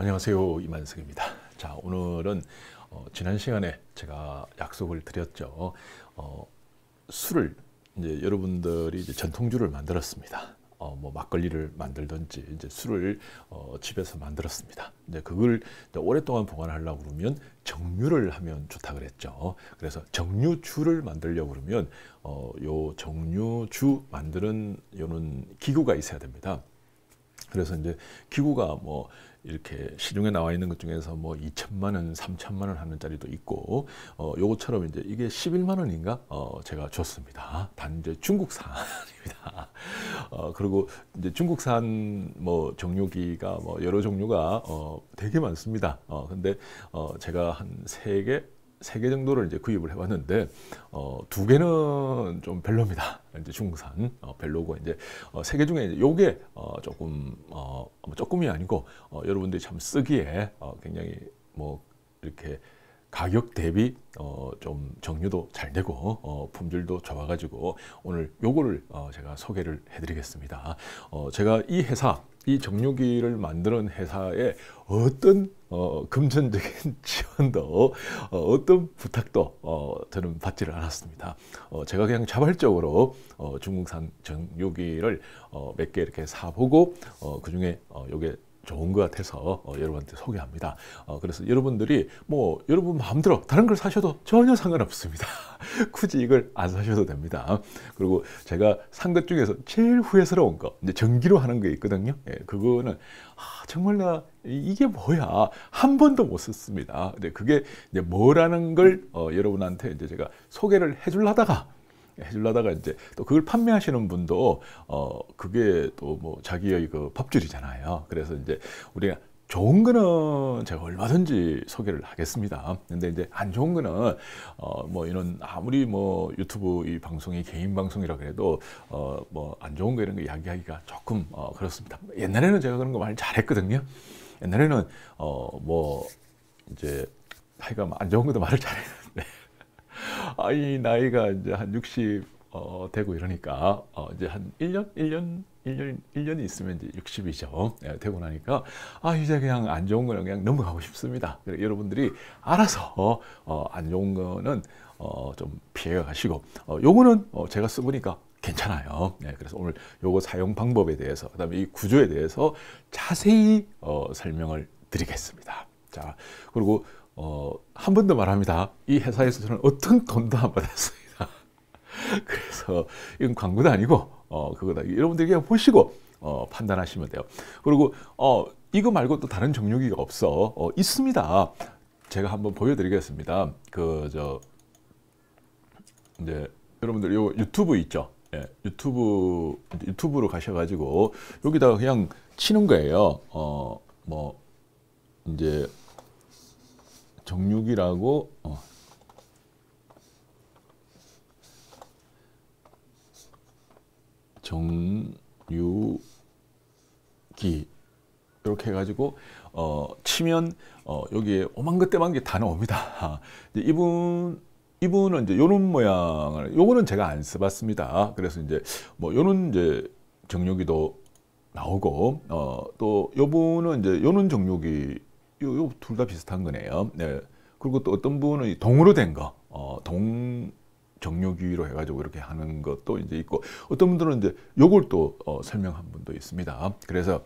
안녕하세요 이만석입니다. 자 오늘은 어, 지난 시간에 제가 약속을 드렸죠. 어, 술을 이제 여러분들이 이제 전통주를 만들었습니다. 어, 뭐 막걸리를 만들든지 이제 술을 어, 집에서 만들었습니다. 이제 그걸 이제 오랫동안 보관하려고 그러면 정류를 하면 좋다 그랬죠. 그래서 정류주를 만들려고 그러면 어, 요 정류주 만드는 요는 기구가 있어야 됩니다. 그래서 이제 기구가 뭐 이렇게 시중에 나와 있는 것 중에서 뭐 2천만 원, 3천만 원 하는 자리도 있고 어, 요거처럼 이제 이게 11만 원인가 어, 제가 줬습니다. 단지 중국산입니다. 어, 그리고 이제 중국산 뭐종류기가뭐 여러 종류가 어, 되게 많습니다. 어, 근데 어, 제가 한세개 세개 정도를 이제 구입을 해봤는데 어, 두 개는 좀 별로입니다. 이제 중산 어, 별로고 이제 어, 세개 중에 이제 요게 어, 조금 어, 뭐 조금이 아니고 어, 여러분들이 참 쓰기에 어, 굉장히 뭐 이렇게 가격 대비 어, 좀 정류도 잘 되고 어, 품질도 좋아가지고 오늘 요거를 어, 제가 소개를 해드리겠습니다. 어, 제가 이 회사 이 정류기를 만드는 회사에 어떤 어, 금전적인 지원도 어, 떤 부탁도 어, 저는 받지를 않았습니다. 어, 제가 그냥 자발적으로 어, 중국산 정유기를 어, 몇 개 이렇게 사보고 어, 그 중에 어, 요게 좋은 것 같아서 어, 여러분한테 소개합니다. 어, 그래서 여러분들이 뭐 여러분 마음대로 다른 걸 사셔도 전혀 상관없습니다. 굳이 이걸 안 사셔도 됩니다. 그리고 제가 산 것 중에서 제일 후회스러운 거 이제 전기로 하는 게 있거든요. 예, 그거는 아, 정말 나 이게 뭐야 한 번도 못 썼습니다. 근데 그게 이제 뭐라는 걸 어, 여러분한테 이제 제가 소개를 해줄라다가 해주려다가 이제 또 그걸 판매하시는 분도 어 그게 또 뭐 자기의 그법질이잖아요 그래서 이제 우리가 좋은 거는 제가 얼마든지 소개를 하겠습니다. 근데 이제 안 좋은 거는 어 뭐 이런 아무리 뭐 유튜브 이 방송이 개인 방송이라 그래도 어 뭐 안 좋은 거 이런 거 이야기하기가 조금 어 그렇습니다. 옛날에는 제가 그런 거말 잘했거든요. 옛날에는 어 뭐 이제 하여간 안 좋은 것도 말을 잘했는데 아, 이 나이가 이제 한 60, 어, 되고 이러니까, 어, 이제 한 1년? 1년? 1년, 1년이 있으면 이제 60이죠. 예, 되고 나니까, 아, 이제 그냥 안 좋은 거는 그냥 넘어가고 싶습니다. 그래, 여러분들이 알아서, 어, 어 안 좋은 거는, 어, 좀 피해 가시고, 어, 요거는, 어, 제가 써보니까 괜찮아요. 네, 그래서 오늘 요거 사용 방법에 대해서, 그 다음에 이 구조에 대해서 자세히, 어, 설명을 드리겠습니다. 자, 그리고, 어, 한 번 더 말합니다. 이 회사에서 저는 어떤 돈도 안 받았습니다. 그래서 이건 광고도 아니고 어, 그거다. 여러분들 그냥 보시고 어, 판단하시면 돼요. 그리고 어, 이거 말고 또 다른 정류기 없어. 어, 있습니다. 제가 한번 보여드리겠습니다. 그저 이제 여러분들 요 유튜브 있죠? 예, 유튜브 유튜브로 가셔가지고 여기다가 그냥 치는 거예요. 어 뭐 이제 정육이라고 어. 정육이 이렇게 해가지고 어, 치면 어, 여기에 오만 것 때만 게다 나옵니다. 이분 이분은 이제 요런 모양을 요거는 제가 안 써봤습니다. 그래서 이제 뭐 요런 이제 정육이도 나오고 어, 또 요분은 이제 요런 정육이 요, 요둘 다 비슷한 거네요. 네. 그리고 또 어떤 분은 동으로 된 거, 어, 동 정료기로 해가지고 이렇게 하는 것도 이제 있고 어떤 분들은 이제 요걸 또 어, 설명한 분도 있습니다. 그래서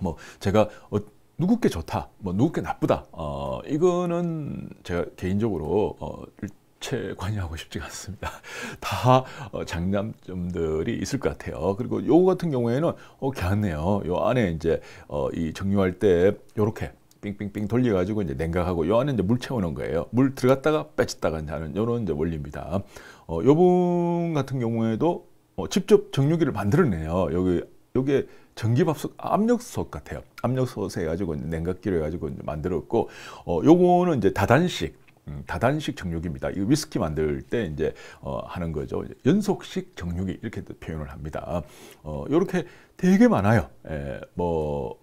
뭐 제가 어, 누구께 좋다, 뭐 누구께 나쁘다, 어, 이거는 제가 개인적으로 어, 일체 관여하고 싶지가 않습니다. 다 어, 장단점들이 있을 것 같아요. 그리고 요거 같은 경우에는 어, 괜찮네요. 요 안에 이제 어, 이 정류할 때 요렇게 빙빙빙 돌려가지고 이제 냉각하고 요 안에 이제 물 채우는 거예요. 물 들어갔다가 빼졌다가 하는 요런 이제 원리입니다. 어, 요분 같은 경우에도 어, 직접 정류기를 만들어내요. 여기 요게 전기밥솥 압력솥 같아요. 압력솥에 해가지고 냉각기를 가지고 만들었고 어, 요거는 이제 다단식 음, 다단식 정육입니다. 이 위스키 만들 때 이제 어, 하는 거죠. 연속식 정육이 이렇게 표현을 합니다. 어, 이렇게 되게 많아요. 에, 예, 뭐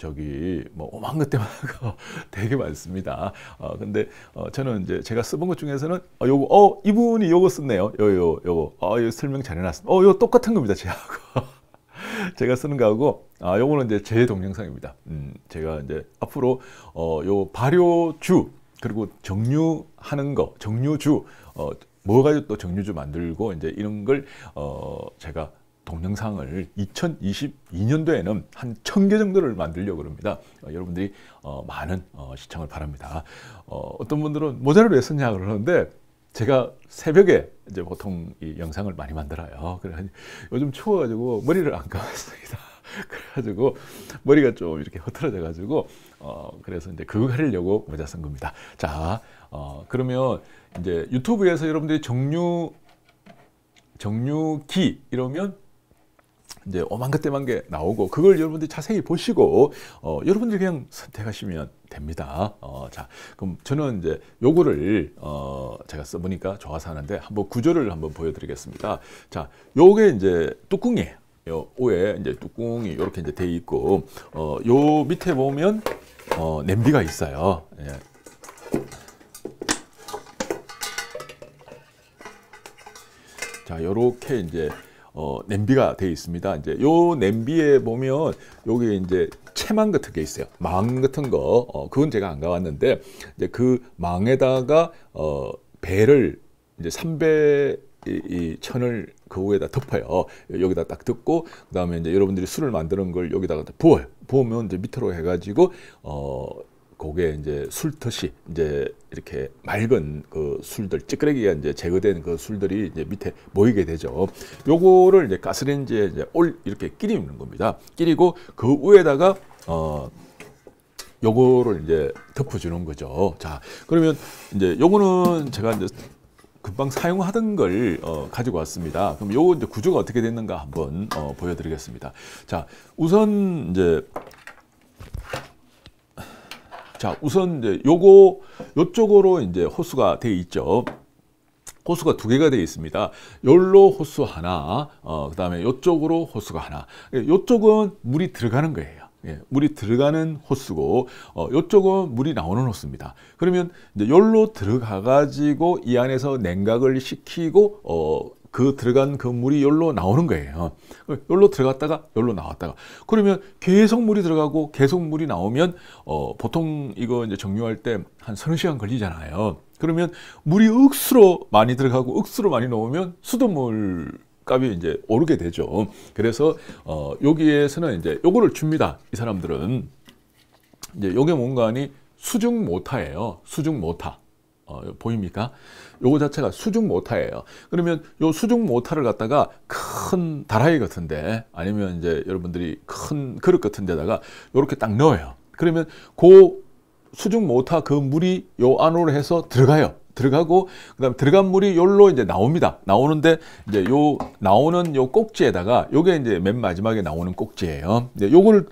저기 뭐 오만 것 때마다 되게 많습니다. 어 근데 어 저는 이제 제가 써본 것 중에서는 어 요거 어 이분이 요거 썼네요. 요 요 요거 어요 아, 설명 잘 해놨어. 어요 똑같은 겁니다. 제하고 제가 쓰는 거하고 아 요거는 이제 제 동영상입니다. 음 제가 이제 앞으로 어요 발효주 그리고 정류하는 거 정류주 어뭐가또 정류주 만들고 이제 이런 걸 어 제가 동영상을 2022년도에는 한 천 개 정도를 만들려고 합니다. 어, 여러분들이 어, 많은 어, 시청을 바랍니다. 어, 떤 분들은 모자를 왜 썼냐 그러는데 제가 새벽에 이제 보통 이 영상을 많이 만들어요. 그래 요즘 추워가지고 머리를 안 감았습니다. 그래가지고 머리가 좀 이렇게 흐트러져가지고 어 그래서 이제 그거 가리려고 모자 쓴 겁니다. 자, 어 그러면 이제 유튜브에서 여러분들이 정류 정류기 이러면 이제 오만 그때만 게 나오고 그걸 여러분들이 자세히 보시고 어, 여러분들이 그냥 선택하시면 됩니다. 어, 자, 그럼 저는 이제 요거를 어, 제가 써보니까 좋아서 하는데 한번 구조를 한번 보여드리겠습니다. 자, 요게 이제 뚜껑이에요. 요에 이제 뚜껑이 이렇게 이제 돼 있고 어, 요 밑에 보면 어, 냄비가 있어요. 예. 자, 요렇게 이제 어, 냄비가 되어 있습니다. 이제 요 냄비에 보면 여기 이제 채망 같은 게 있어요. 망 같은 거. 어, 그건 제가 안 가봤는데 이제 그 망에다가 어, 배를 이제 삼배 이, 이 천을 그 위에다 덮어요. 여기다 딱 덮고 그다음에 이제 여러분들이 술을 만드는 걸 여기다가 부어요. 부으면 이제 밑으로 해가지고 어 그게 이제 술터시 이제 이렇게 맑은 그 술들 찌끄레기가 이제 제거된 그 술들이 이제 밑에 모이게 되죠. 요거를 이제 가스레인지에 이제 올 이렇게 끼리는 겁니다. 끼리고 그 위에다가 어 요거를 이제 덮어주는 거죠. 자 그러면 이제 요거는 제가 이제 금방 사용하던 걸 어, 가지고 왔습니다. 그럼 요 이제 구조가 어떻게 됐는가 한번 어, 보여드리겠습니다. 자 우선 이제 자, 우선 이제 요거 요쪽으로 이제 호수가 되어 있죠. 호수가 두 개가 되어 있습니다. 열로 호수 하나, 어, 그 다음에 요쪽으로 호수가 하나. 이쪽은 예, 물이 들어가는 거예요. 예, 물이 들어가는 호수고 어, 이쪽은 물이 나오는 호수입니다. 그러면 이제 열로 들어가 가지고 이 안에서 냉각을 시키고 어, 그 들어간 그 물이 열로 나오는 거예요. 열로 들어갔다가 열로 나왔다가 그러면 계속 물이 들어가고 계속 물이 나오면 어 보통 이거 이제 정류할 때 한 서너 시간 걸리잖아요. 그러면 물이 억수로 많이 들어가고 억수로 많이 나오면 수돗물 값이 이제 오르게 되죠. 그래서 어 여기에서는 이제 요거를 줍니다. 이 사람들은 이제 요게 뭔가 하니 수중 모타예요. 수중 모타. 어, 보입니까? 요거 자체가 수중 모타예요. 그러면 요 수중 모타를 갖다가 큰 다라이 같은데 아니면 이제 여러분들이 큰 그릇 같은 데다가 요렇게 딱 넣어요. 그러면 그 수중 모타 그 물이 요 안으로 해서 들어가요. 들어가고 그다음 들어간 물이 열로 이제 나옵니다. 나오는데 이제 요 나오는 요 꼭지에다가 요게 이제 맨 마지막에 나오는 꼭지예요. 이제 네, 요거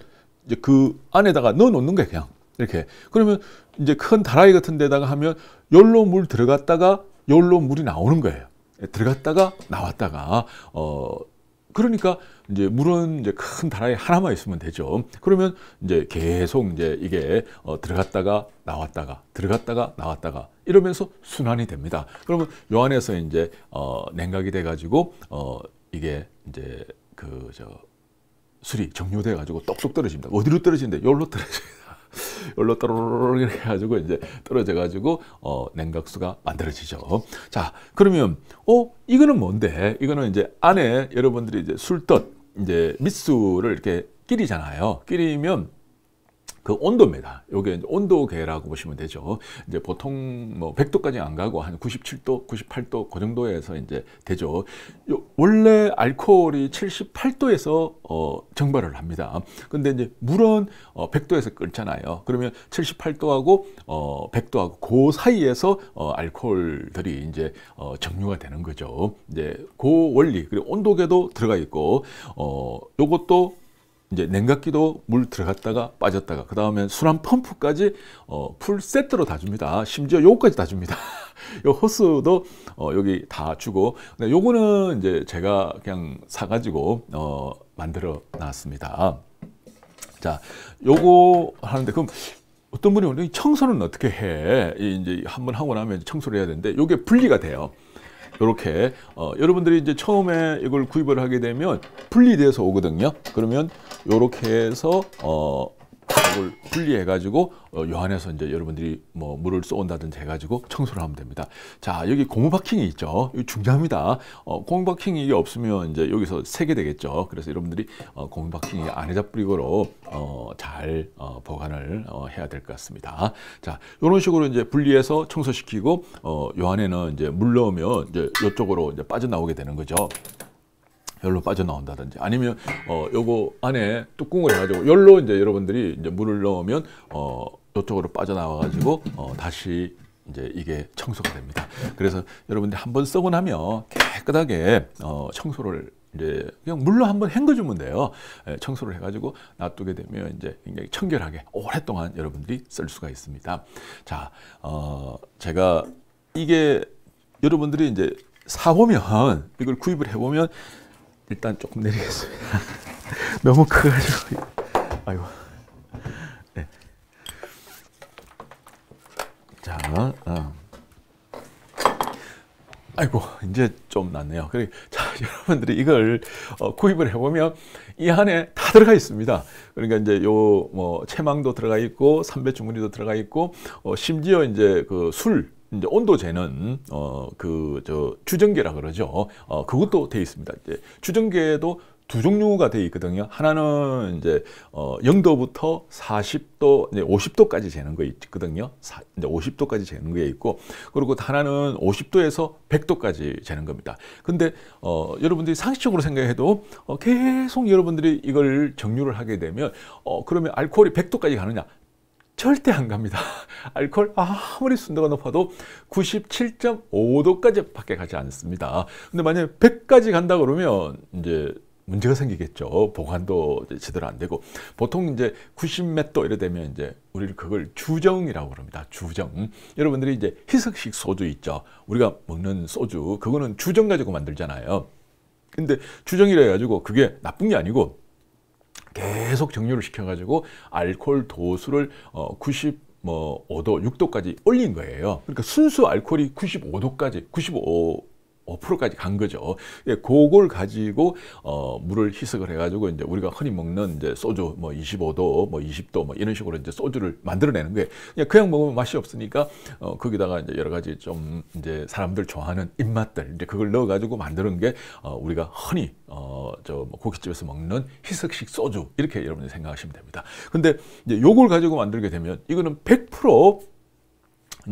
이제 그 안에다가 넣어 놓는 거예요, 그냥. 이렇게. 그러면 이제 큰 다라이 같은 데다가 하면 열로 물 들어갔다가 열로 물이 나오는 거예요. 예, 들어갔다가 나왔다가 어 그러니까 이제 물은 이제 큰 다라에 하나만 있으면 되죠. 그러면 이제 계속 이제 이게 어, 들어갔다가 나왔다가 들어갔다가 나왔다가 이러면서 순환이 됩니다. 그러면 요 안에서 이제 어, 냉각이 돼가지고 어, 이게 이제 그저 술이 정류돼 가지고 똑똑 떨어집니다. 어디로 떨어지는데 열로 떨어져요. 열로 떨어르르 이렇게 해가지고 이제 떨어져가지고 어, 냉각수가 만들어지죠. 자, 그러면 어 이거는 뭔데? 이거는 이제 안에 여러분들이 이제 술떡 이제 미술을 이렇게 끼리잖아요. 끼리면 그 온도입니다. 요게 온도계라고 보시면 되죠. 이제 보통 뭐 100도까지 안 가고 한 97도, 98도 그 정도에서 이제 되죠. 요 원래 알코올이 78도에서 어 정발을 합니다. 근데 이제 물은 어 100도에서 끓잖아요. 그러면 78도하고 어 100도하고 그 사이에서 어 알코올들이 이제 어 정류가 되는 거죠. 이제 그 원리 그리고 온도계도 들어가 있고 어 요것도 이제 냉각기도 물 들어갔다가 빠졌다가 그 다음에 순환 펌프까지 어, 풀 세트로 다 줍니다. 심지어 요거까지 다 줍니다. 요 호스도 어, 여기 다 주고 근데 네, 요거는 이제 제가 그냥 사가지고 어, 만들어 놨습니다. 자, 요거 하는데 그럼 어떤 분이 오늘 청소는 어떻게 해? 이제 한번 하고 나면 청소를 해야 되는데 요게 분리가 돼요. 이렇게 어, 여러분들이 이제 처음에 이걸 구입을 하게 되면 분리돼서 오거든요. 그러면 이렇게 해서 어, 이걸 분리해가지고 어, 요안에서 이제 여러분들이 뭐 물을 쏘온다든지 해가지고 청소를 하면 됩니다. 자 여기 고무바킹이 있죠. 이거 중요합니다. 어, 고무바킹이 이게 없으면 이제 여기서 새게 되겠죠. 그래서 여러분들이 어, 고무바킹이 안에다 뿌리고로 어, 잘 어, 보관을 어, 해야 될 것 같습니다. 자 이런 식으로 이제 분리해서 청소시키고 어, 요 안에는 이제 물 넣으면 이제 이쪽으로 이제 빠져나오게 되는 거죠. 열로 빠져나온다든지 아니면 어 요거 안에 뚜껑을 해가지고 열로 이제 여러분들이 이제 물을 넣으면 어 요쪽으로 빠져나와가지고 어 다시 이제 이게 청소가 됩니다. 그래서 여러분들이 한번 써고 나면 깨끗하게 어 청소를 이제 그냥 물로 한번 헹궈주면 돼요. 예, 청소를 해가지고 놔두게 되면 이제 굉장히 청결하게 오랫동안 여러분들이 쓸 수가 있습니다. 자, 어 제가 이게 여러분들이 이제 사보면 이걸 구입을 해보면 일단 조금 내리겠습니다. 너무 크가지고 아이고. 네. 자, 어. 아이고 이제 좀 낫네요. 그래, 자 여러분들이 이걸 어, 구입을 해보면 이 안에 다 들어가 있습니다. 그러니까 이제 요 뭐 채망도 들어가 있고 삼배 주머니도 들어가 있고 어, 심지어 이제 그술 이제 온도 재는 어 그저 추정계라 그러죠. 어 그것도 돼 있습니다. 이제 추정계도 에두 종류가 돼 있거든요. 하나는 이제 어 0도부터 40도, 이제 50도까지 재는 거 있거든요. 사, 이제 50도까지 재는 게 있고, 그리고 하나는 50도에서 100도까지 재는 겁니다. 근데 어 여러분들이 상식적으로 생각해도 어 계속 여러분들이 이걸 정류를 하게 되면 어 그러면 알코올이 100도까지 가느냐? 절대 안 갑니다. 알코올 아무리 순도가 높아도 97.5도까지 밖에 가지 않습니다. 근데 만약에 100까지 간다 그러면 이제 문제가 생기겠죠. 보관도 제대로 안 되고 보통 이제 9 0 m 도 이래 되면 이제 우리를 그걸 주정이라고 그럽니다. 주정. 여러분들이 이제 희석식 소주 있죠. 우리가 먹는 소주 그거는 주정 가지고 만들잖아요. 근데 주정이라 해가지고 그게 나쁜 게 아니고 계속 정렬을 시켜가지고 알코올 도수를 어, 9 5도, 뭐 6도까지 올린 거예요. 그러니까 순수 알코올이 95도까지, 95 5%까지 간 거죠. 예, 그걸 가지고 어, 물을 희석을 해가지고 이제 우리가 흔히 먹는 이제 소주 뭐 25도, 뭐 20도 뭐 이런 식으로 이제 소주를 만들어내는 게 그냥, 그냥 먹으면 맛이 없으니까 어, 거기다가 이제 여러 가지 좀 이제 사람들 좋아하는 입맛들 이제 그걸 넣어가지고 만드는 게 어, 우리가 흔히 어, 저 뭐 고깃집에서 먹는 희석식 소주 이렇게 여러분이 생각하시면 됩니다. 근데 이제 요걸 가지고 만들게 되면 이거는 100%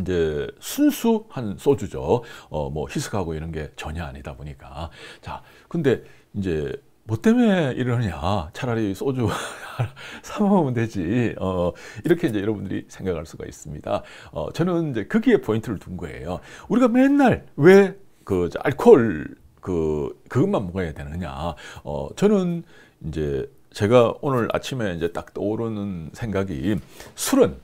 이제 순수한 소주죠. 어, 뭐 희석하고 이런 게 전혀 아니다 보니까. 자, 근데 이제 뭐 때문에 이러느냐. 차라리 소주 사먹으면 되지. 어, 이렇게 이제 여러분들이 생각할 수가 있습니다. 어, 저는 이제 거기에 포인트를 둔 거예요. 우리가 맨날 왜 그 알코올 그 그것만 먹어야 되느냐. 어, 저는 이제 제가 오늘 아침에 이제 딱 떠오르는 생각이 술은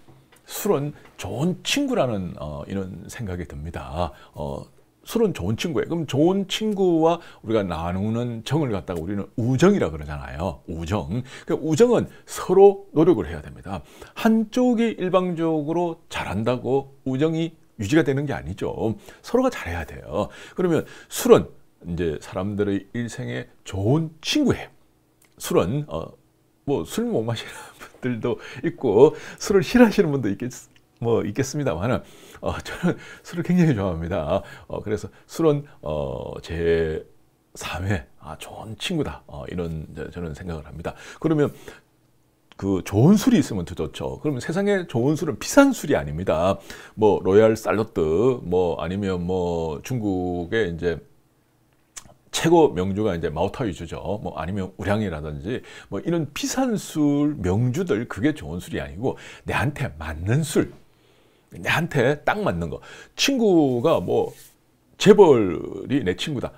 술은 좋은 친구라는 어, 이런 생각이 듭니다. 어, 술은 좋은 친구예요. 그럼 좋은 친구와 우리가 나누는 정을 갖다가 우리는 우정이라 그러잖아요. 우정. 그 우정은 서로 노력을 해야 됩니다. 한쪽이 일방적으로 잘한다고 우정이 유지가 되는 게 아니죠. 서로가 잘해야 돼요. 그러면 술은 이제 사람들의 일생에 좋은 친구예요. 술은 어, 뭐술못 마시는 분들도 있고 술을 싫어하시는 분도 있겠, 뭐 있겠습니다만은 어, 저는 술을 굉장히 좋아합니다. 어, 그래서 술은 어, 제 3회 아, 좋은 친구다 어, 이런 저는 생각을 합니다. 그러면 그 좋은 술이 있으면 더 좋죠. 그러면 세상에 좋은 술은 비싼 술이 아닙니다. 뭐 로얄 살로트, 뭐 아니면 뭐 중국의 이제 최고 명주가 이제 마오타이주죠. 뭐 아니면 우량이라든지 뭐 이런 비싼 술 명주들 그게 좋은 술이 아니고 내한테 맞는 술, 내한테 딱 맞는 거. 친구가 뭐 재벌이 내 친구다.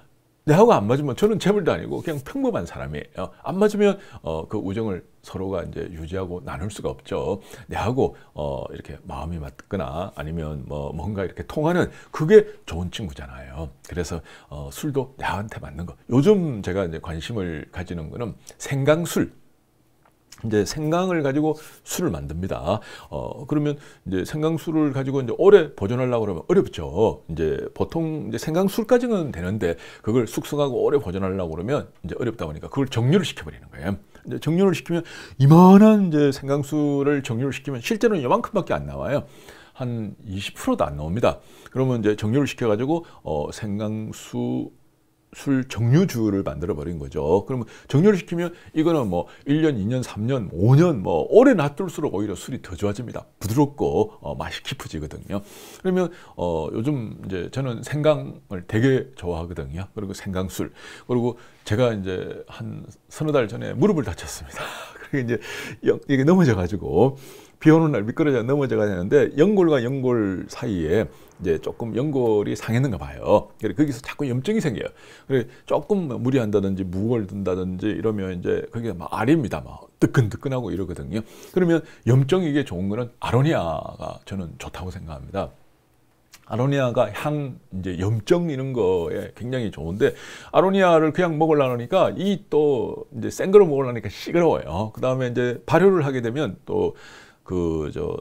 내하고 안 맞으면 저는 재벌도 아니고 그냥 평범한 사람이에요. 안 맞으면 어, 그 우정을 서로가 이제 유지하고 나눌 수가 없죠. 내하고 어, 이렇게 마음이 맞거나 아니면 뭐 뭔가 이렇게 통하는 그게 좋은 친구잖아요. 그래서 어, 술도 나한테 맞는 거. 요즘 제가 이제 관심을 가지는 거는 생강술 이제 생강을 가지고 술을 만듭니다. 어, 그러면 이제 생강술을 가지고 이제 오래 보존하려고 그러면 어렵죠. 이제 보통 이제 생강술까지는 되는데 그걸 숙성하고 오래 보존하려고 그러면 이제 어렵다 보니까 그걸 정류를 시켜버리는 거예요. 이제 정류를 시키면 이만한 이제 생강술을 정류를 시키면 실제로는 이만큼밖에 안 나와요. 한 20%도 안 나옵니다. 그러면 이제 정류를 시켜가지고 어, 생강수 술 정류주를 만들어 버린 거죠. 그러면 정류를 시키면 이거는 뭐 1년, 2년, 3년, 5년 뭐 오래 놔둘수록 오히려 술이 더 좋아집니다. 부드럽고 어, 맛이 깊어지거든요. 그러면 어, 요즘 이제 저는 생강을 되게 좋아하거든요. 그리고 생강술. 그리고 제가 이제 한 서너 달 전에 무릎을 다쳤습니다. 이제 이게 넘어져가지고 비 오는 날 미끄러져 넘어져가는데 연골과 연골 사이에 이제 조금 연골이 상했는가 봐요. 그래 거기서 자꾸 염증이 생겨요. 그래 조금 뭐 무리한다든지 무거울 든다든지 이러면 이제 그게 막 알입니다. 막 뜨끈뜨끈하고 이러거든요. 그러면 염증 이게 좋은 거는 아로니아가 저는 좋다고 생각합니다. 아로니아가 향 이제 염증 이런 거에 굉장히 좋은데 아로니아를 그냥 먹으려니까 이 또 이제 생 거를 먹으려니까 시끄러워요. 그다음에 이제 발효를 하게 되면 또 그 저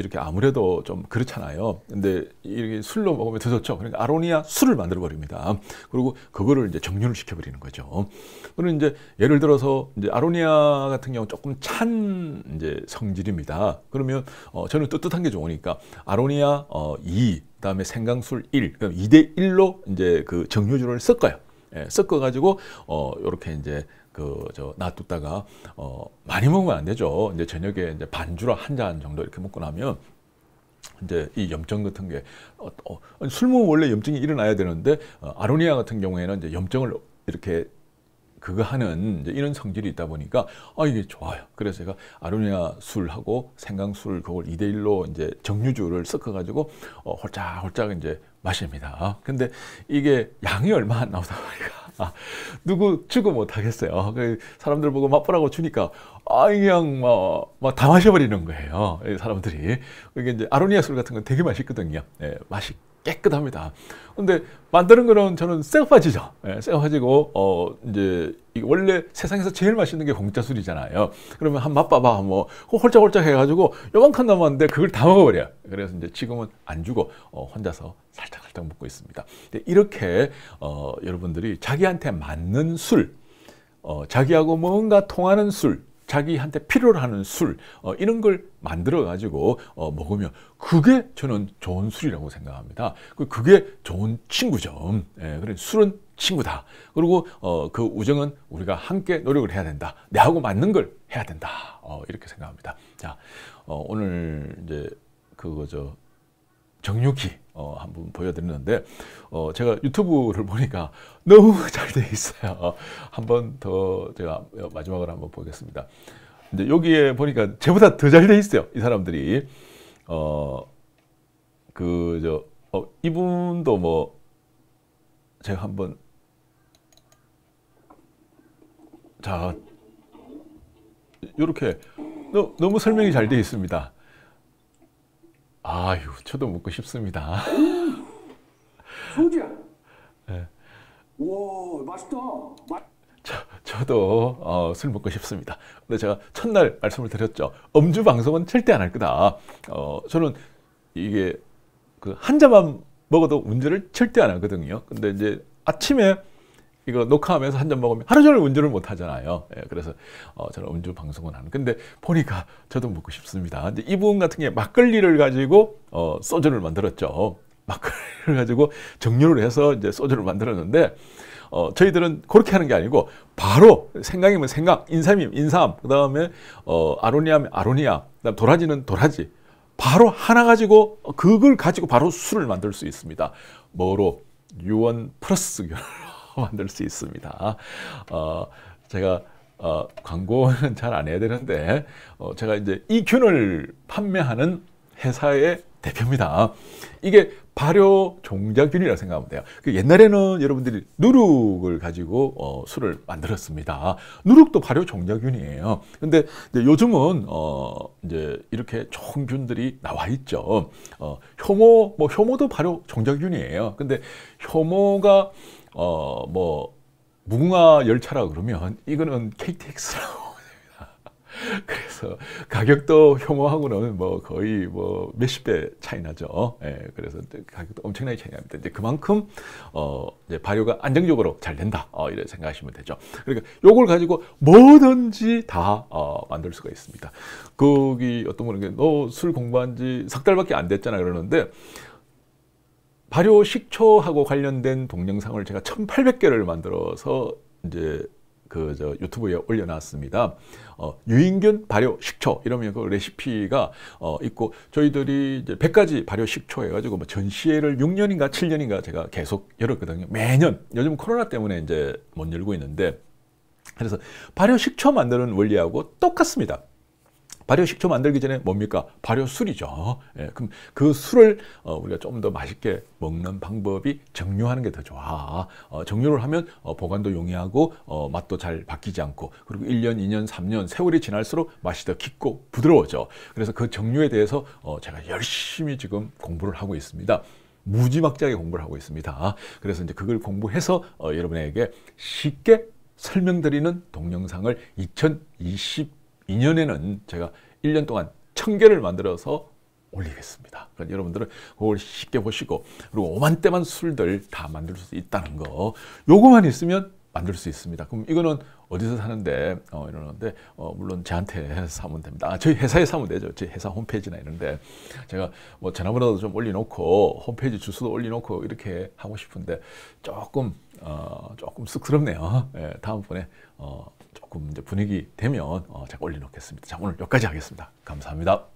이렇게 아무래도 좀 그렇잖아요. 근데 이렇게 술로 먹으면 더 좋죠. 그러니까 아로니아 술을 만들어 버립니다. 그리고 그거를 이제 정류를 시켜 버리는 거죠. 그리고 이제 예를 들어서 이제 아로니아 같은 경우 조금 찬 이제 성질입니다. 그러면 어 저는 뜨뜻한 게 좋으니까 아로니아 어2 그다음에 생강술 1, 2대 1로 이제 그 정유주를 섞어요. 예, 섞어가지고 어 이렇게 이제 그저 놔뒀다가 어 많이 먹으면 안 되죠. 이제 저녁에 이제 반주로 한 잔 정도 이렇게 먹고 나면 이제 이 염증 같은 게 어, 어, 술 먹으면 원래 염증이 일어나야 되는데 어, 아로니아 같은 경우에는 이제 염증을 이렇게 그거 하는 이런 성질이 있다 보니까 아 이게 좋아요. 그래서 제가 아로니아 술하고 생강술 그걸 이대일로 이제 정류주를 섞어 가지고 어, 홀짝홀짝 이제 마십니다. 근데 이게 양이 얼마 안 나오다 보니까 아, 누구 주고 못 하겠어요. 그 사람들 보고 맛보라고 주니까 아 그냥 막다 뭐, 뭐 마셔버리는 거예요. 사람들이 이게 이제 아로니아 술 같은 건 되게 맛있거든요. 예, 맛있 깨끗합니다. 근데 만드는 거는 저는 쇠파지죠. 예, 쇠지고어 이제 원래 세상에서 제일 맛있는 게 공짜 술이잖아요. 그러면 한 맛봐봐 뭐 홀짝홀짝 해가지고 요만큼 남았는데 그걸 다 먹어버려. 그래서 이제 지금은 안 주고 어, 혼자서 살짝 살짝 먹고 있습니다. 이렇게 어, 여러분들이 자기한테 맞는 술, 어, 자기하고 뭔가 통하는 술 자기한테 필요로 하는 술 어, 이런 걸 만들어 가지고 어, 먹으면 그게 저는 좋은 술이라고 생각합니다. 그, 그게 좋은 친구죠. 예, 그래 술은 친구다. 그리고 어, 그 우정은 우리가 함께 노력을 해야 된다. 내하고 맞는 걸 해야 된다. 어, 이렇게 생각합니다. 자, 어, 오늘 이제 그거죠. 정육히 어, 한번 보여드렸는데 어, 제가 유튜브를 보니까 너무 잘 돼 있어요. 어, 한번 더 제가 마지막으로 한번 보겠습니다. 근데 여기에 보니까 제보다 더 잘 돼 있어요. 이 사람들이 어그저 어, 이분도 뭐 제가 한번 자 이렇게 너, 너무 설명이 잘 돼 있습니다. 아유, 저도 먹고 싶습니다. 소주야. 네. 예. 와, 맛있다. 마... 저, 저도 어, 술 먹고 싶습니다. 근데 제가 첫날 말씀을 드렸죠. 음주 방송은 절대 안 할 거다. 어, 저는 이게 그 한 잔만 먹어도 운전을 절대 안 하거든요. 근데 이제 아침에 이거 녹화하면서 한 잔 먹으면 하루 종일 운전을 못 하잖아요. 예, 그래서 어, 저는 음주 방송은 하는. 근데 보니까 저도 먹고 싶습니다. 이제 이분 같은 게 막걸리를 가지고 어, 소주를 만들었죠. 막걸리를 가지고 정류를 해서 이제 소주를 만들었는데 어, 저희들은 그렇게 하는 게 아니고 바로 생강이면 생강, 인삼이면 인삼, 그 다음에 어, 아로니아면 아로니아, 그다음 도라지는 도라지. 바로 하나 가지고 어, 그걸 가지고 바로 술을 만들 수 있습니다. 뭐로 유원 플러스 만들 수 있습니다. 어, 제가 어, 광고는 잘 안 해야 되는데 어, 제가 이제 이 균을 판매하는 회사의 대표입니다. 이게 발효 종자균이라고 생각하면 돼요. 그 옛날에는 여러분들이 누룩을 가지고 어, 술을 만들었습니다. 누룩도 발효 종자균이에요. 근데 요즘은 어, 이제 이렇게 종균들이 나와 있죠. 어, 효모, 뭐 효모도 발효 종자균이에요. 근데 효모가 어뭐 무궁화 열차라 그러면 이거는 KTX라고 됩니다. 그래서 가격도 혐오하고는 뭐 거의 뭐 몇십 배 차이 나죠. 예, 그래서 가격도 엄청나게 차이 납니다. 이제 그만큼 어 이제 발효가 안정적으로 잘 된다. 어, 이런 생각하시면 되죠. 그러니까 요걸 가지고 뭐든지 다 어, 만들 수가 있습니다. 거기 어떤 분은 너술 공부한 지 석 달밖에 안 됐잖아 그러는데 발효 식초하고 관련된 동영상을 제가 1,800개를 만들어서 이제 그저 유튜브에 올려놨습니다. 어, 유인균 발효 식초 이러면 그 레시피가 어, 있고 저희들이 이제 100가지 발효 식초 해가지고 뭐 전시회를 6년인가 7년인가 제가 계속 열었거든요. 매년 요즘 코로나 때문에 이제 못 열고 있는데 그래서 발효 식초 만드는 원리하고 똑같습니다. 발효 식초 만들기 전에 뭡니까? 발효 술이죠. 예, 그럼 그 술을 어, 우리가 좀 더 맛있게 먹는 방법이 정류하는 게 더 좋아. 어, 정류를 하면 어, 보관도 용이하고 어, 맛도 잘 바뀌지 않고 그리고 1년, 2년, 3년 세월이 지날수록 맛이 더 깊고 부드러워져. 그래서 그 정류에 대해서 어, 제가 열심히 지금 공부를 하고 있습니다. 무지막지하게 공부를 하고 있습니다. 그래서 이제 그걸 공부해서 어, 여러분에게 쉽게 설명드리는 동영상을 2년에는 제가 1년 동안 1000개를 만들어서 올리겠습니다. 그러니까 여러분들은 그걸 쉽게 보시고 그리고 오만대만 술들 다 만들 수 있다는 거 요거만 있으면 만들 수 있습니다. 그럼 이거는 어디서 사는데 어, 이러는데 어, 물론 저한테 사면 됩니다. 아, 저희 회사에 사면 되죠. 저희 회사 홈페이지나 이런데 제가 뭐 전화번호도 좀 올려놓고 홈페이지 주소도 올려놓고 이렇게 하고 싶은데 조금 어, 조금 쑥스럽네요. 예, 다음번에 어, 조금 이제 분위기 되면 어, 제가 올려놓겠습니다. 자 오늘 여기까지 하겠습니다. 감사합니다.